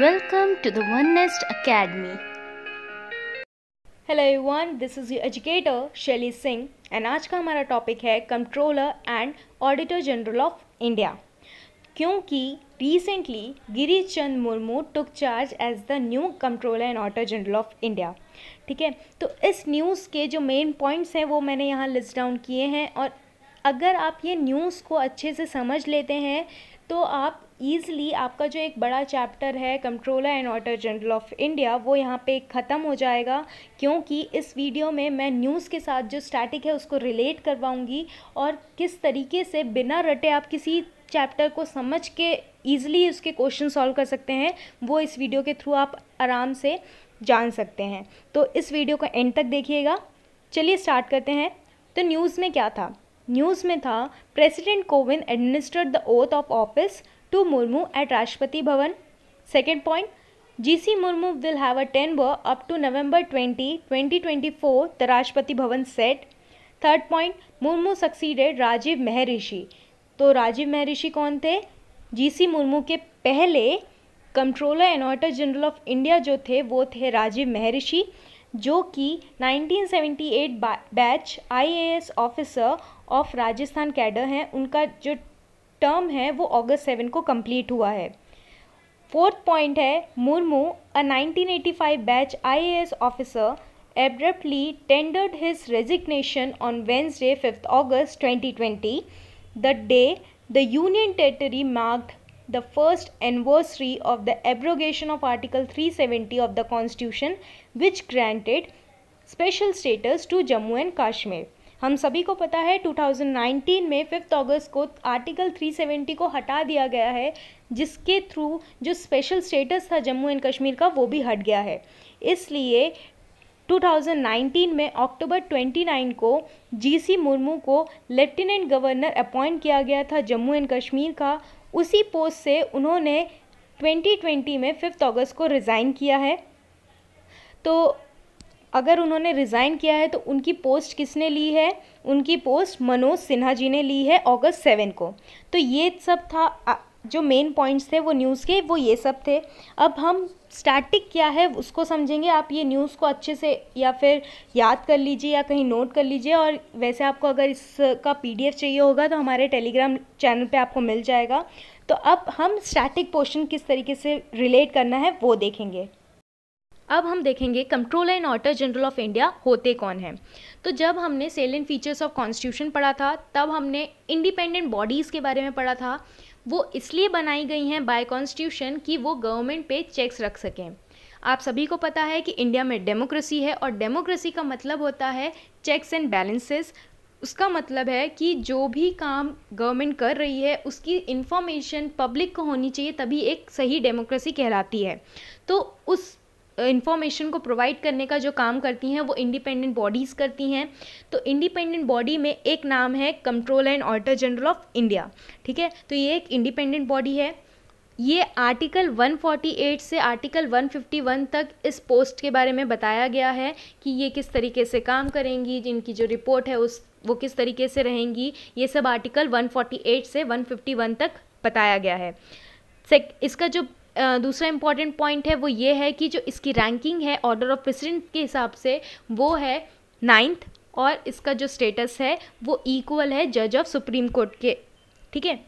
Welcome to the One Nest Academy. Hello everyone this is you educator Shaily Singh and आज का हमारा topic है controller and auditor general of India क्योंकि recently Girish Chand Murmu took charge as the new controller and auditor general of India ठीक है तो इस news के जो मेन पॉइंट्स हैं वो मैंने यहाँ लिस्ट डाउन किए हैं और अगर आप ये न्यूज़ को अच्छे से समझ लेते हैं तो आप ईज़िली आपका जो एक बड़ा चैप्टर है controller and auditor general of India वो यहाँ पे ख़त्म हो जाएगा क्योंकि इस वीडियो में मैं न्यूज़ के साथ जो स्टैटिक है उसको रिलेट करवाऊँगी और किस तरीके से बिना रटे आप किसी चैप्टर को समझ के ईज़िली उसके क्वेश्चन सॉल्व कर सकते हैं वो इस वीडियो के थ्रू आप आराम से जान सकते हैं तो इस वीडियो को एंड तक देखिएगा चलिए स्टार्ट करते हैं तो न्यूज़ में क्या था न्यूज़ में था president Kovind administered the oath of office to Murmu at Rashtrapati Bhavan second point G C Murmu will have a tenure up to November twenty twenty twenty four the Rashtrapati Bhavan said third point Murmu succeeded Rajiv Mehrishi तो राजीव महर्षि कौन थे जी C Murmu के पहले controller and auditor general of India जो थे वो थे राजीव महर्षि जो कि 1978 batch IAS officer of Rajasthan cadre हैं उनका जो टर्म है वो ऑगस्ट सेवन को कम्प्लीट हुआ है फोर्थ पॉइंट है Murmu a 1985 batch IAS officer abruptly tendered his resignation on Wednesday fifth August 2020 the day the union territory marked the first anniversary of the abrogation of article 370 of the constitution which granted special status to Jammu and Kashmir हम सभी को पता है 2019 में fifth अगस्त को article 370 को हटा दिया गया है जिसके थ्रू जो स्पेशल स्टेटस था जम्मू एंड कश्मीर का वो भी हट गया है इसलिए 2019 में अक्टूबर 29 को जीसी मुर्मू को लेफ्टिनेंट गवर्नर अपॉइंट किया गया था जम्मू एंड कश्मीर का उसी पोस्ट से उन्होंने 2020 में फिफ्थ अगस्त को रिज़ाइन किया है तो अगर उन्होंने रिज़ाइन किया है तो उनकी पोस्ट किसने ली है उनकी पोस्ट मनोज सिन्हा जी ने ली है अगस्त सेवन को तो ये सब था जो मेन पॉइंट्स थे वो न्यूज़ के वो ये सब थे अब हम स्टैटिक क्या है उसको समझेंगे आप ये न्यूज़ को अच्छे से या फिर याद कर लीजिए या कहीं नोट कर लीजिए और वैसे आपको अगर इसका पीडीएफ चाहिए होगा तो हमारे टेलीग्राम चैनल पे आपको मिल जाएगा तो अब हम स्टैटिक पोर्शन किस तरीके से रिलेट करना है वो देखेंगे अब हम देखेंगे controller and auditor general of India होते कौन हैं तो जब हमने सेलिन फीचर्स ऑफ कॉन्स्टिट्यूशन पढ़ा था तब हमने इंडिपेंडेंट बॉडीज़ के बारे में पढ़ा था वो इसलिए बनाई गई हैं बाय कॉन्स्टिट्यूशन कि वो गवर्नमेंट पे चेक्स रख सकें आप सभी को पता है कि इंडिया में डेमोक्रेसी है और डेमोक्रेसी का मतलब होता है चेक्स एंड बैलेंसेस उसका मतलब है कि जो भी काम गवर्नमेंट कर रही है उसकी इन्फॉर्मेशन पब्लिक को होनी चाहिए तभी एक सही डेमोक्रेसी कहलाती है तो उस इन्फॉर्मेशन को प्रोवाइड करने का जो काम करती हैं वो इंडिपेंडेंट बॉडीज़ करती हैं तो इंडिपेंडेंट बॉडी में एक नाम है control and auditor general of India ठीक है तो ये एक इंडिपेंडेंट बॉडी है ये आर्टिकल 148 से आर्टिकल 151 तक इस पोस्ट के बारे में बताया गया है कि ये किस तरीके से काम करेंगी जिनकी जो रिपोर्ट है उस वो किस तरीके से रहेंगी ये सब आर्टिकल 148 से 151 तक बताया गया है इसका जो दूसरा इम्पॉर्टेंट पॉइंट है वो ये है कि जो इसकी रैंकिंग है ऑर्डर ऑफ प्रेसिडेंट के हिसाब से वो है नाइन्थ और इसका जो स्टेटस है वो इक्वल है जज ऑफ सुप्रीम कोर्ट के ठीक है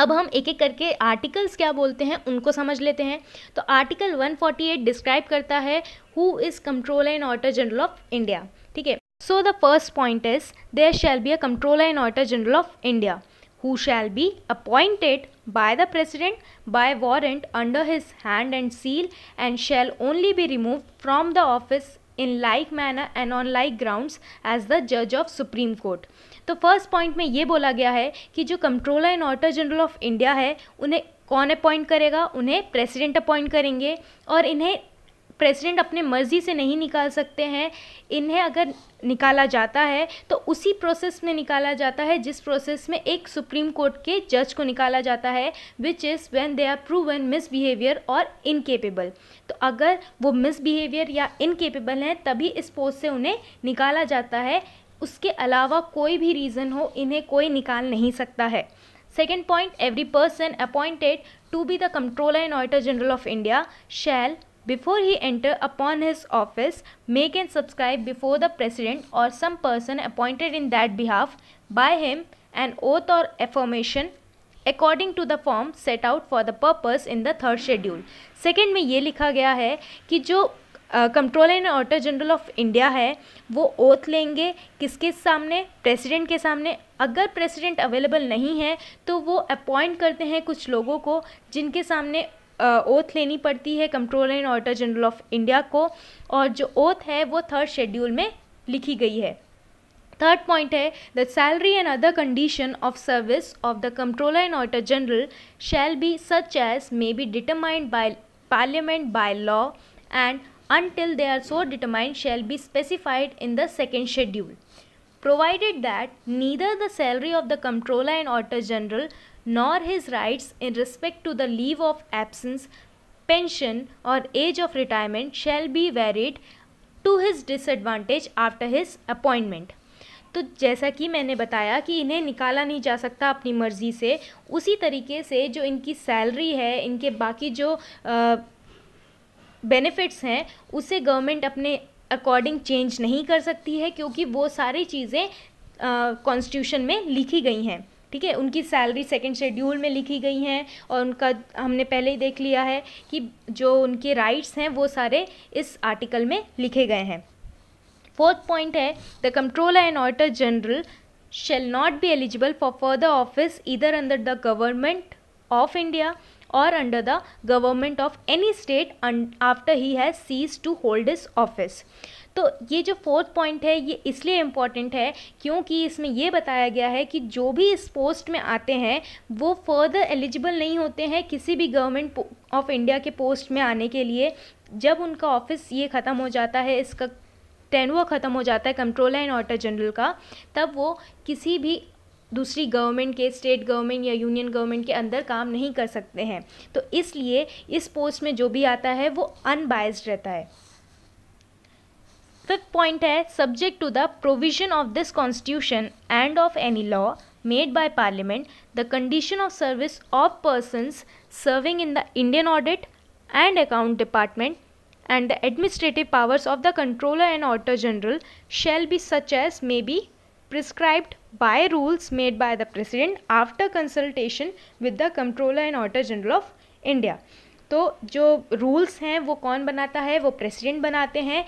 अब हम एक एक करके आर्टिकल्स क्या बोलते हैं उनको समझ लेते हैं तो आर्टिकल 148 डिस्क्राइब करता है who is controller and order general of India ठीक है so the first point is there shall be a controller and order general of India who shall be appointed by the president by warrant under his hand and seal and shall only be removed from the office in like manner and on like grounds as the judge of supreme court तो first point में ये बोला गया है कि जो controller and auditor general of India है उन्हें कौन अपॉइंट करेगा उन्हें प्रेसिडेंट अपॉइंट करेंगे और इन्हें प्रेसिडेंट अपने मर्ज़ी से नहीं निकाल सकते हैं इन्हें अगर निकाला जाता है तो उसी प्रोसेस में निकाला जाता है जिस प्रोसेस में एक सुप्रीम कोर्ट के जज को निकाला जाता है which is when they are prove mis misbehaviour और इनकेपेबल तो अगर वो मिसबिहेवियर या इनकेपेबल हैं तभी इस पोस्ट से उन्हें निकाला जाता है उसके अलावा कोई भी रीज़न हो इन्हें कोई निकाल नहीं सकता है second point every person appointed to be the controller and auditor general of India shall Before he enter upon his office, make and subscribe before the president or some person appointed in that behalf by him an oath or affirmation according to the form set out for the purpose in the third schedule second में ये लिखा गया है कि जो controller and auditor general of India है वो oath लेंगे किसके सामने प्रेसिडेंट के सामने अगर प्रेसिडेंट अवेलेबल नहीं है तो वो अपॉइंट करते हैं कुछ लोगों को जिनके सामने ओथ लेनी पड़ती है controller and auditor general of India को और जो ओथ है वो थर्ड शेड्यूल में लिखी गई है थर्ड पॉइंट है the salary and other condition of service of the controller and auditor general shall be such as may be determined by parliament by law and until they are so determined shall be specified in the second schedule provided that neither the salary of the controller and auditor general nor his rights in respect to the leave of absence, pension, or age of retirement shall be varied to his disadvantage after his appointment. तो जैसा कि मैंने बताया कि इन्हें निकाला नहीं जा सकता अपनी मर्ज़ी से उसी तरीके से जो इनकी सैलरी है इनके बाकी जो बेनिफिट्स हैं उसे गवर्नमेंट अपने अकॉर्डिंग चेंज नहीं कर सकती है क्योंकि वो सारी चीज़ें कॉन्स्टिट्यूशन में लिखी गई हैं ठीक है उनकी सैलरी सेकंड शेड्यूल में लिखी गई हैं और उनका हमने पहले ही देख लिया है कि जो उनके राइट्स हैं वो सारे इस आर्टिकल में लिखे गए हैं फोर्थ पॉइंट है the controller and auditor general shall not be eligible for further office either under the government of India or under the government of any state after he has ceased to hold his office तो ये जो fourth point है ये इसलिए important है क्योंकि इसमें यह बताया गया है कि जो भी इस पोस्ट में आते हैं वो फर्दर एलिजिबल नहीं होते हैं किसी भी गवर्नमेंट ऑफ इंडिया के पोस्ट में आने के लिए जब उनका ऑफिस ये ख़त्म हो जाता है इसका टेनवा ख़त्म हो जाता है कंट्रोलर एंड ऑटर जनरल का तब वो किसी भी दूसरी गवर्नमेंट के स्टेट गवर्नमेंट या यूनियन गवर्नमेंट के अंदर काम नहीं कर सकते हैं तो इसलिए इस पोस्ट में जो भी आता है वो अनबायस्ड रहता है फिफ्थ पॉइंट है subject to the provision of this constitution and of any law made by parliament the condition of service of person serving in the Indian audit and account department and the administrative powers of the controller and auditor general shall be such as may be prescribed by rules made by the president after consultation with the controller and auditor general of india तो जो rules हैं वो कौन बनाता है वो president बनाते हैं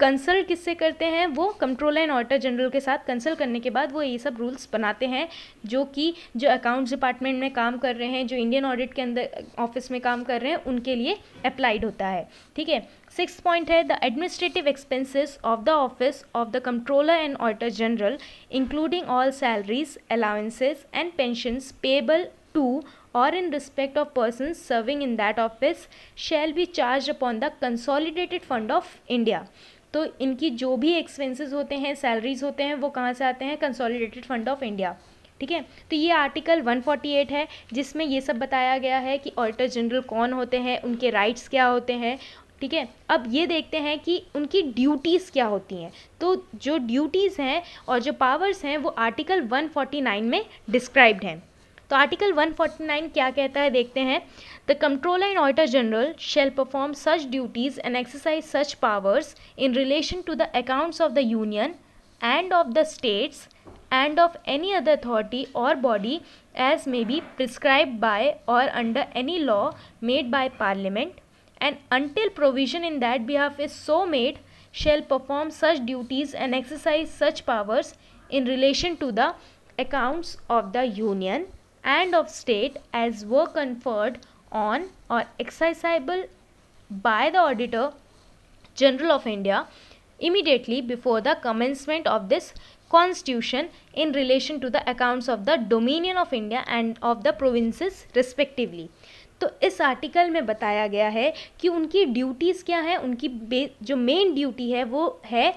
कंसल्ट किससे करते हैं वो कंट्रोलर एंड ऑडिटर जनरल के साथ कंसल्ट करने के बाद वो ये सब रूल्स बनाते हैं जो कि जो अकाउंट्स डिपार्टमेंट में काम कर रहे हैं जो इंडियन ऑडिट के अंदर ऑफिस uh, में काम कर रहे हैं उनके लिए अप्लाइड होता है ठीक है सिक्स पॉइंट है the administrative expenses of the office of the controller and auditor general including all salaries allowances and pensions payable to or in respect of person serving in that office shall be charge upon the consolidated fund of India तो इनकी जो भी expenses होते हैं salaries होते हैं वो कहाँ से आते हैं कंसोलिडेटेड फंड ऑफ इंडिया ठीक है तो ये आर्टिकल 148 है जिसमें ये सब बताया गया है कि ऑल्टर जनरल कौन होते हैं उनके राइट्स क्या होते हैं ठीक है अब ये देखते हैं कि उनकी ड्यूटीज़ क्या होती हैं तो जो ड्यूटीज़ हैं और जो पावर्स हैं वो आर्टिकल 149 में डिस्क्राइब्ड हैं तो आर्टिकल 149 क्या कहता है देखते हैं the control and auditor general shall perform such duties and exercise such powers in relation to the accounts of the union and of the states and of any other authority or body as may be prescribe by or under any law made by parliament and until provision in that behalf is so made shall perform such duties and exercise such powers in relation to the accounts of the union and of state as were conferred on or exercisable by the Auditor General of India immediately before the commencement of this constitution in relation to the accounts of the dominion of India and of the provinces respectively तो इस article में बताया गया है कि उनकी duties क्या हैं उनकी जो मेन ड्यूटी है वो है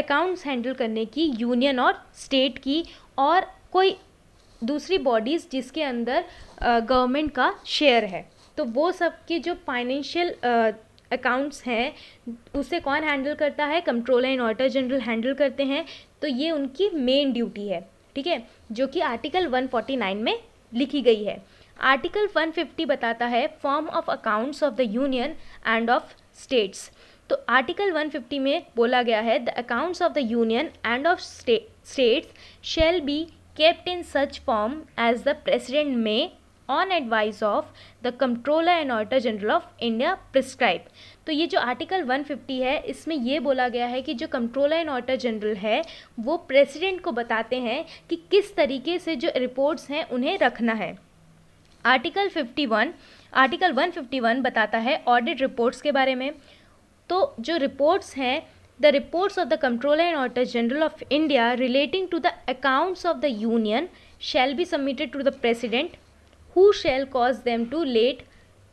अकाउंट्स हैंडल करने की यूनियन और स्टेट की और कोई दूसरी बॉडीज़ जिसके अंदर गवर्नमेंट का शेयर है तो वो सब की जो फाइनेंशियल अकाउंट्स हैं उसे कौन हैंडल करता है controller and auditor general handle करते हैं तो ये उनकी मेन ड्यूटी है ठीक है जो कि आर्टिकल 149 में लिखी गई है आर्टिकल 150 बताता है form of accounts of the union and of states तो आर्टिकल 150 में बोला गया है the accounts of the union and of states shall be kept in such form as the President may on advice of the controller and auditor general of India prescribe तो ये जो article 150 है इसमें ये बोला गया है कि जो कंट्रोलर एंड ऑडिटर जनरल है वो प्रेसिडेंट को बताते हैं कि किस तरीके से जो रिपोर्ट्स हैं उन्हें रखना है आर्टिकल 51 आर्टिकल 151 बताता है ऑडिट रिपोर्ट्स के बारे में तो जो रिपोर्ट्स हैं the reports of the Comptroller and Auditor General of India relating to the accounts of the Union shall be submitted to the President, who shall cause them to late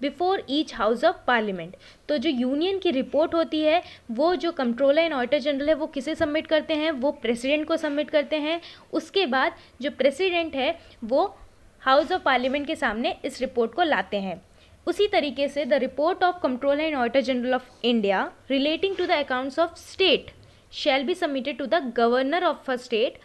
before each house of parliament तो जो union की report होती है वो जो controller and auditor general है वो किसे सबमिट करते हैं वो प्रेसिडेंट को सबमिट करते हैं उसके बाद जो प्रेसिडेंट है वो हाउस ऑफ पार्लियामेंट के सामने इस रिपोर्ट को लाते हैं उसी तरीके से the report of control and auditor general of India relating to the accounts of state shall be submitted to the governor of a state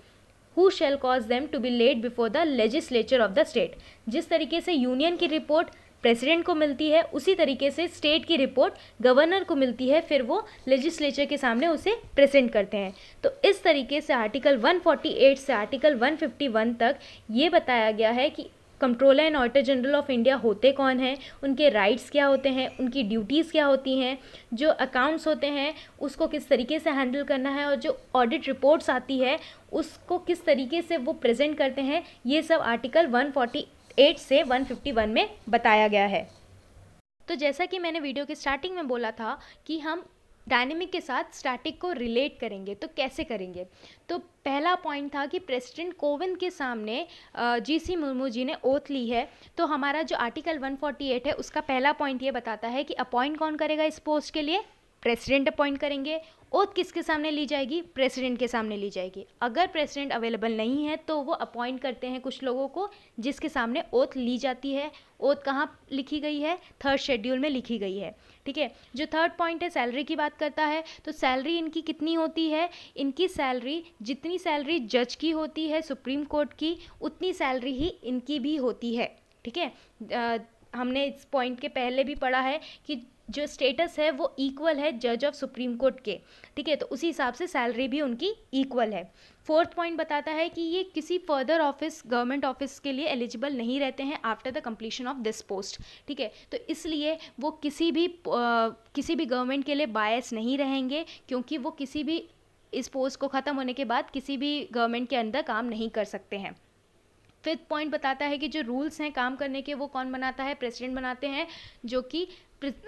who shall cause them to be laid before the legislature of the state जिस तरीके से union की report president को मिलती है उसी तरीके से स्टेट की रिपोर्ट गवर्नर को मिलती है फिर वो लेजिस्लेचर के सामने उसे प्रेजेंट करते हैं तो इस तरीके से आर्टिकल 148 से आर्टिकल 151 तक ये बताया गया है कि controller and auditor general of India होते कौन हैं उनके राइट्स क्या होते हैं उनकी ड्यूटीज़ क्या होती हैं जो अकाउंट्स होते हैं उसको किस तरीके से हैंडल करना है और जो ऑडिट रिपोर्ट्स आती है उसको किस तरीके से वो प्रेजेंट करते हैं ये सब आर्टिकल 148 से 151 में बताया गया है तो जैसा कि मैंने वीडियो के स्टार्टिंग में बोला था कि हम डायनेमिक के साथ स्टैटिक को रिलेट करेंगे तो कैसे करेंगे तो पहला पॉइंट था कि प्रेसिडेंट कोविंद के सामने जी सी मुर्मू जी ने ओथ ली है तो हमारा जो आर्टिकल 148 है उसका पहला पॉइंट ये बताता है कि अपॉइंट कौन करेगा इस पोस्ट के लिए प्रेसिडेंट अपॉइंट करेंगे ओथ किसके सामने ली जाएगी प्रेसिडेंट के सामने ली जाएगी अगर प्रेसिडेंट अवेलेबल नहीं है तो वो अपॉइंट करते हैं कुछ लोगों को जिसके सामने ओथ ली जाती है ओथ कहाँ लिखी गई है थर्ड शेड्यूल में लिखी गई है ठीक है जो थर्ड पॉइंट है सैलरी की बात करता है तो सैलरी इनकी कितनी होती है इनकी सैलरी जितनी सैलरी जज की होती है सुप्रीम कोर्ट की उतनी सैलरी ही इनकी भी होती है ठीक है हमने इस पॉइंट के पहले भी पढ़ा है कि जो स्टेटस है वो इक्वल है जज ऑफ सुप्रीम कोर्ट के ठीक है तो उसी हिसाब से सैलरी भी उनकी इक्वल है फोर्थ पॉइंट बताता है कि ये किसी फर्दर ऑफिस गवर्नमेंट ऑफिस के लिए एलिजिबल नहीं रहते हैं after the completion of this post ठीक है तो इसलिए वो किसी भी आ, किसी भी गवर्नमेंट के लिए बायस नहीं रहेंगे क्योंकि वो किसी भी इस पोस्ट को ख़त्म होने के बाद किसी भी गवर्नमेंट के अंदर काम नहीं कर सकते हैं फिफ्थ पॉइंट बताता है कि जो रूल्स हैं काम करने के वो कौन बनाता है प्रेसिडेंट बनाते हैं जो कि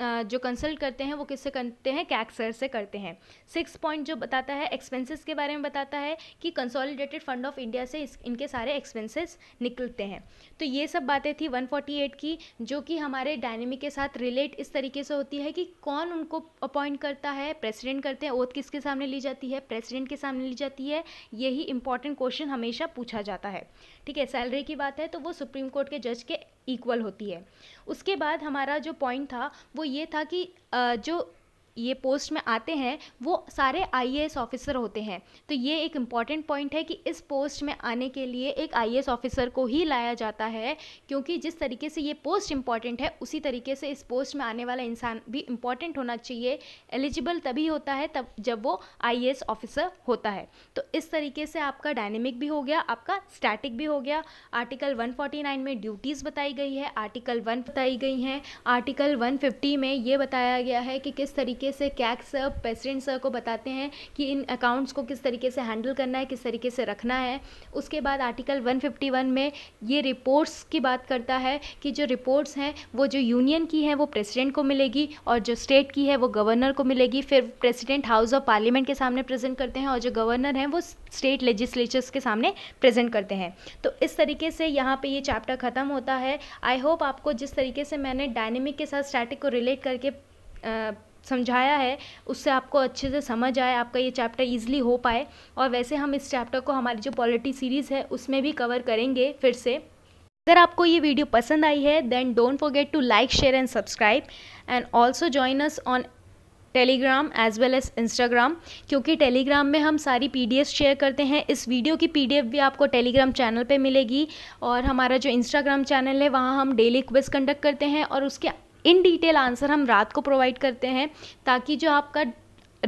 जो कंसल्ट करते हैं वो किससे करते हैं कैक सर से करते हैं सिक्स पॉइंट जो बताता है एक्सपेंसेस के बारे में बताता है कि कंसोलिडेटेड फंड ऑफ इंडिया से इस, इनके सारे एक्सपेंसेस निकलते हैं तो ये सब बातें थी 148 की जो कि हमारे डायनेमिक के साथ रिलेट इस तरीके से होती है कि कौन उनको अपॉइंट करता है प्रेसिडेंट करते हैं ओथ किसके सामने ली जाती है प्रेसिडेंट के सामने ली जाती है यही इंपॉर्टेंट क्वेश्चन हमेशा पूछा जाता है ठीक है सैलरी की बात है तो वो सुप्रीम कोर्ट के जज के इक्वल होती है उसके बाद हमारा जो पॉइंट था वो ये था कि जो ये पोस्ट में आते हैं वो सारे आई ऑफिसर होते हैं तो ये एक इम्पॉर्टेंट पॉइंट है कि इस पोस्ट में आने के लिए एक आई ऑफिसर को ही लाया जाता है क्योंकि जिस तरीके से ये पोस्ट इंपॉर्टेंट है उसी तरीके से इस पोस्ट में आने वाला इंसान भी इम्पॉर्टेंट होना चाहिए एलिजिबल तभी होता है तब जब वो आई ऑफिसर होता है तो इस तरीके से आपका डायनेमिक भी हो गया आपका स्टैटिक भी हो गया आर्टिकल 149 में ड्यूटीज़ बताई गई है आर्टिकल 1 बताई गई हैं आर्टिकल 150 में ये बताया गया है कि किस तरीके तरीके से कैक सर प्रेसिडेंट सर को बताते हैं कि इन अकाउंट्स को किस तरीके से हैंडल करना है किस तरीके से रखना है उसके बाद आर्टिकल 151 में ये रिपोर्ट्स की बात करता है कि जो रिपोर्ट्स हैं वो जो यूनियन की है वो प्रेसिडेंट को मिलेगी और जो स्टेट की है वो गवर्नर को मिलेगी फिर प्रेसिडेंट हाउस ऑफ पार्लियामेंट के सामने प्रेजेंट करते हैं और जो गवर्नर हैं वो स्टेट लेजिस्लेचर्स के सामने प्रेजेंट करते हैं तो इस तरीके से यहाँ पर ये चैप्टर ख़त्म होता है आई होप आपको जिस तरीके से मैंने डायनेमिक के साथ स्टैटिक को रिलेट करके आ, समझाया है उससे आपको अच्छे से समझ आए आपका ये चैप्टर ईजिली हो पाए और वैसे हम इस चैप्टर को हमारी जो पॉलिटी सीरीज़ है उसमें भी कवर करेंगे फिर से अगर आपको ये वीडियो पसंद आई है then don't forget to like share and subscribe and also join us on Telegram as well as Instagram क्योंकि टेलीग्राम में हम सारी पी शेयर करते हैं इस वीडियो की पी भी आपको टेलीग्राम चैनल पे मिलेगी और हमारा जो इंस्टाग्राम चैनल है वहाँ हम डेली क्विज कंडक्ट करते हैं और उसके इन डिटेल आंसर हम रात को प्रोवाइड करते हैं ताकि जो आपका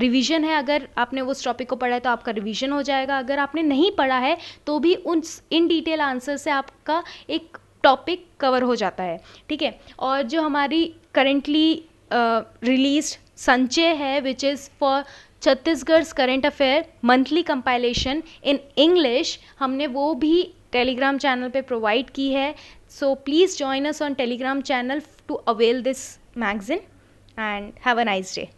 रिवीजन है अगर आपने उस टॉपिक को पढ़ा है तो आपका रिवीजन हो जाएगा अगर आपने नहीं पढ़ा है तो भी उन इन डिटेल आंसर से आपका एक टॉपिक कवर हो जाता है ठीक है और जो हमारी करेंटली रिलीज संचय है which is for Chhattisgarh current affair monthly compilation in English हमने वो भी टेलीग्राम चैनल पे प्रोवाइड की है So please join us on Telegram channel to avail this magazine and have a nice day.